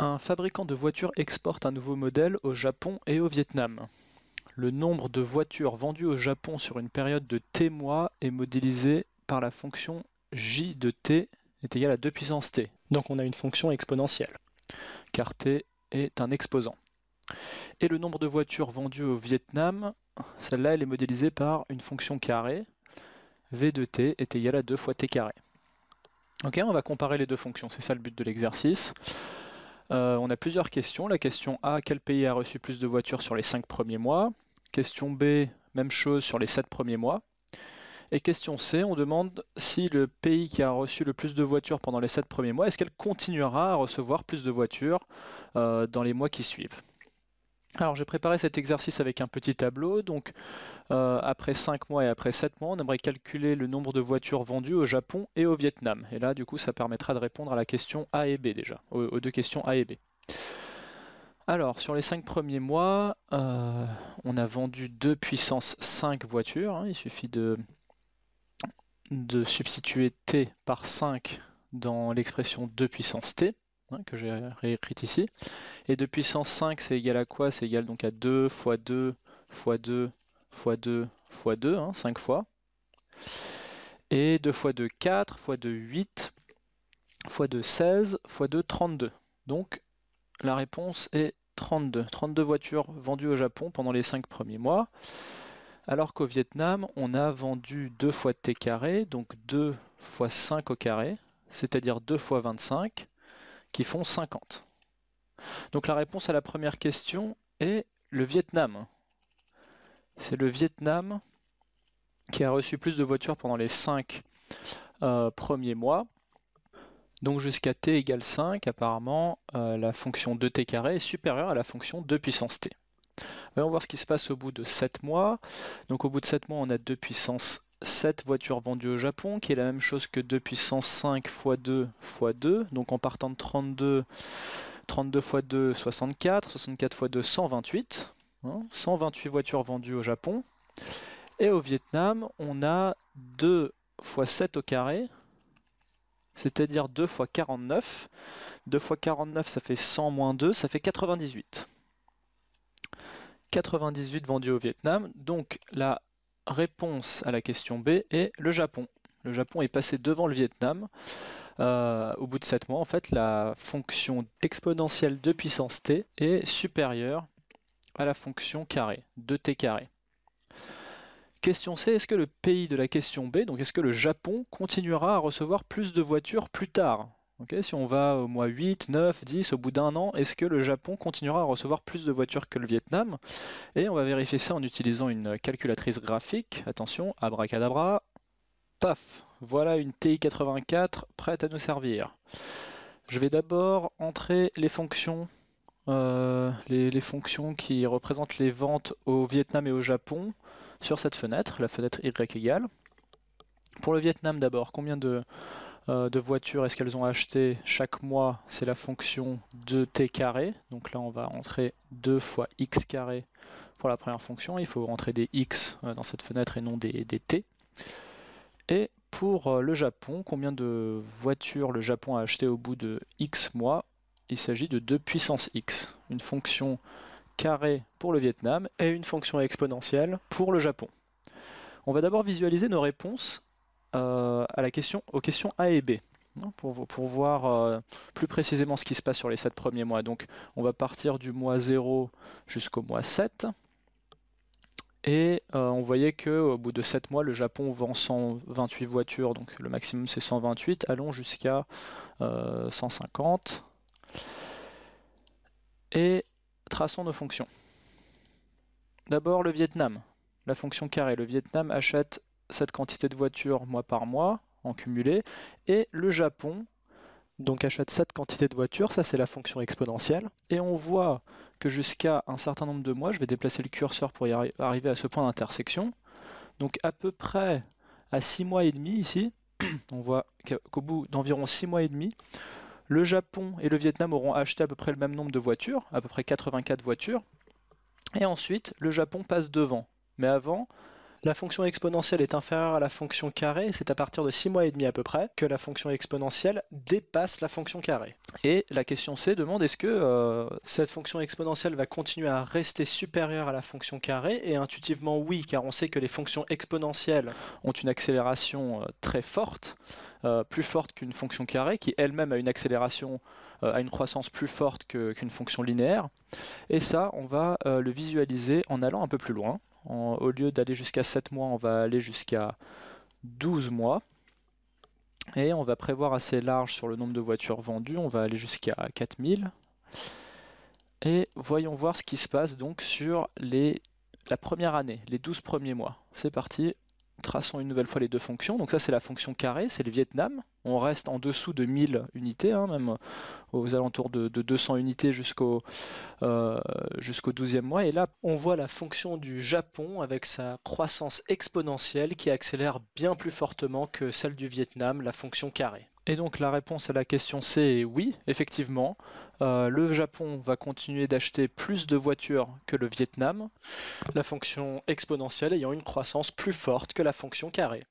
Un fabricant de voitures exporte un nouveau modèle au Japon et au Vietnam. Le nombre de voitures vendues au Japon sur une période de t mois est modélisé par la fonction j de t est égale à 2 puissance t. Donc on a une fonction exponentielle, car t est un exposant. Et le nombre de voitures vendues au Vietnam, celle-là, elle est modélisée par une fonction carrée, v de t est égal à 2 fois t carré. Ok, on va comparer les deux fonctions, c'est ça le but de l'exercice. Euh, on a plusieurs questions. La question A, quel pays a reçu plus de voitures sur les 5 premiers mois Question B, même chose sur les 7 premiers mois. Et question C, on demande si le pays qui a reçu le plus de voitures pendant les 7 premiers mois, est-ce qu'elle continuera à recevoir plus de voitures euh, dans les mois qui suivent alors j'ai préparé cet exercice avec un petit tableau, donc euh, après 5 mois et après 7 mois, on aimerait calculer le nombre de voitures vendues au Japon et au Vietnam. Et là du coup ça permettra de répondre à la question A et B déjà, aux, deux questions A et B. Alors sur les 5 premiers mois, euh, on a vendu 2 puissance 5 voitures, hein. il suffit de, de substituer T par 5 dans l'expression 2 puissance T. Hein, que j'ai réécrite ici. Et 2 puissance 5, c'est égal à quoi C'est égal donc à 2 fois 2 fois 2 fois 2 fois 2, 5 hein, fois. Et 2 fois 2, 4, fois 2, 8, fois 2, 16, fois 2, 32. Donc la réponse est 32. 32 voitures vendues au Japon pendant les 5 premiers mois. Alors qu'au Vietnam, on a vendu 2 fois t carré, donc 2 fois 5 au carré, c'est-à-dire 2 fois 25, qui font 50. Donc la réponse à la première question est le Vietnam. C'est le Vietnam qui a reçu plus de voitures pendant les 5 euh, premiers mois. Donc jusqu'à t égale 5, apparemment, euh, la fonction 2t est supérieure à la fonction 2 puissance t. Voyons voir ce qui se passe au bout de 7 mois. Donc au bout de 7 mois, on a 2 puissance 7 voitures vendues au Japon, qui est la même chose que 2 puissance 5 x 2 x 2. Donc en partant de 32, 32 x 2, 64, 64 x 2, 128. 128 voitures vendues au Japon. Et au Vietnam, on a 2 x 7 au carré, c'est-à-dire 2 x 49. 2 x 49, ça fait 100 moins 2, ça fait 98. 98 vendues au Vietnam. Donc là réponse à la question B est le Japon. Le Japon est passé devant le Vietnam. Euh, au bout de 7 mois, en fait, la fonction exponentielle de puissance t est supérieure à la fonction carrée, de t carré. Question C, est-ce que le pays de la question B, donc est-ce que le Japon continuera à recevoir plus de voitures plus tard si on va au mois 8, 9, 10, au bout d'un an, est-ce que le Japon continuera à recevoir plus de voitures que le Vietnam Et on va vérifier ça en utilisant une calculatrice graphique. Attention, abracadabra, paf Voilà une TI-84 prête à nous servir. Je vais d'abord entrer les fonctions, euh, les fonctions qui représentent les ventes au Vietnam et au Japon sur cette fenêtre, la fenêtre Y égale. Pour le Vietnam d'abord, combien de euh, de voitures est-ce qu'elles ont acheté chaque mois, c'est la fonction 2t carré. Donc là, on va entrer 2 fois x carré pour la première fonction. Il faut rentrer des x euh, dans cette fenêtre et non des, des t. Et pour euh, le Japon, combien de voitures le Japon a acheté au bout de x mois Il s'agit de 2 puissance x, une fonction carré pour le Vietnam et une fonction exponentielle pour le Japon. On va d'abord visualiser nos réponses euh, à la question, aux questions A et B. Hein, pour, pour, voir euh, plus précisément ce qui se passe sur les 7 premiers mois. Donc on va partir du mois 0 jusqu'au mois 7. Et euh, on voyait qu'au bout de 7 mois, le Japon vend 128 voitures, donc le maximum c'est 128, allons jusqu'à 150. Et traçons nos fonctions. D'abord le Vietnam, la fonction carré. Le Vietnam achète cette quantité de voitures mois par mois en cumulé, et le Japon donc achète cette quantité de voitures, ça c'est la fonction exponentielle, et on voit que jusqu'à un certain nombre de mois, je vais déplacer le curseur pour y arriver à ce point d'intersection, donc à peu près à 6 mois et demi ici, on voit qu'au bout d'environ 6 mois et demi, le Japon et le Vietnam auront acheté à peu près le même nombre de voitures, à peu près 84 voitures, et ensuite le Japon passe devant. Mais avant, la fonction exponentielle est inférieure à la fonction carré, c'est à partir de 6 mois et demi à peu près que la fonction exponentielle dépasse la fonction carré Et la question C demande est-ce que euh, cette fonction exponentielle va continuer à rester supérieure à la fonction carré, Et intuitivement oui, car on sait que les fonctions exponentielles ont une accélération euh, très forte, euh, plus forte qu'une fonction carrée, qui elle-même a une accélération, a une croissance plus forte qu'une fonction linéaire. Et ça, on va le visualiser en allant un peu plus loin au lieu d'aller jusqu'à 7 mois, on va aller jusqu'à 12 mois. Et on va prévoir assez large sur le nombre de voitures vendues, on va aller jusqu'à 4000. Et voyons voir ce qui se passe donc sur les, la première année, les 12 premiers mois. C'est parti, traçons une nouvelle fois les deux fonctions. Donc ça c'est la fonction carré, c'est le Vietnam. On reste en dessous de 1000 unités, hein, même aux alentours de, 200 unités jusqu'au 12e euh, mois. Et là, on voit la fonction du Japon avec sa croissance exponentielle qui accélère bien plus fortement que celle du Vietnam, la fonction carré. Et donc la réponse à la question C est oui, effectivement. Euh, le Japon va continuer d'acheter plus de voitures que le Vietnam, la fonction exponentielle ayant une croissance plus forte que la fonction carrée.